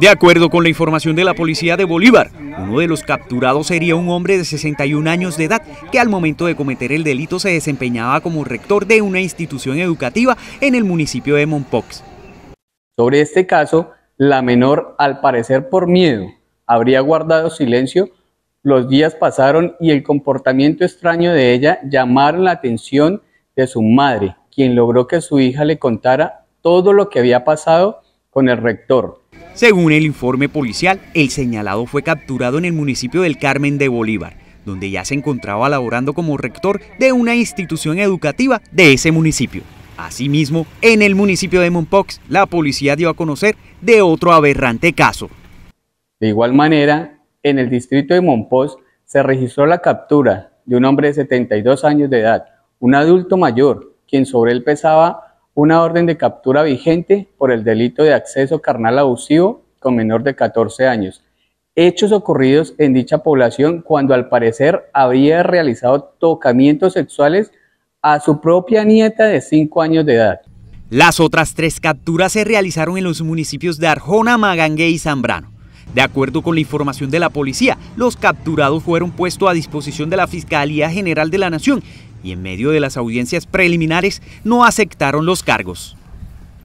De acuerdo con la información de la policía de Bolívar, uno de los capturados sería un hombre de 61 años de edad que al momento de cometer el delito se desempeñaba como rector de una institución educativa en el municipio de Monpox. Sobre este caso, la menor, al parecer por miedo, habría guardado silencio. Los días pasaron y el comportamiento extraño de ella llamaron la atención de su madre, quien logró que su hija le contara todo lo que había pasado con el rector según el informe policial, el señalado fue capturado en el municipio del Carmen de Bolívar, donde ya se encontraba laborando como rector de una institución educativa de ese municipio. Asimismo, en el municipio de Monpox, la policía dio a conocer de otro aberrante caso. De igual manera, en el distrito de Monpox se registró la captura de un hombre de 72 años de edad, un adulto mayor, quien sobre él pesaba una orden de captura vigente por el delito de acceso carnal abusivo con menor de 14 años, hechos ocurridos en dicha población cuando al parecer había realizado tocamientos sexuales a su propia nieta de 5 años de edad. Las otras tres capturas se realizaron en los municipios de Arjona, Magangue y Zambrano. De acuerdo con la información de la policía, los capturados fueron puestos a disposición de la Fiscalía General de la Nación y en medio de las audiencias preliminares no aceptaron los cargos.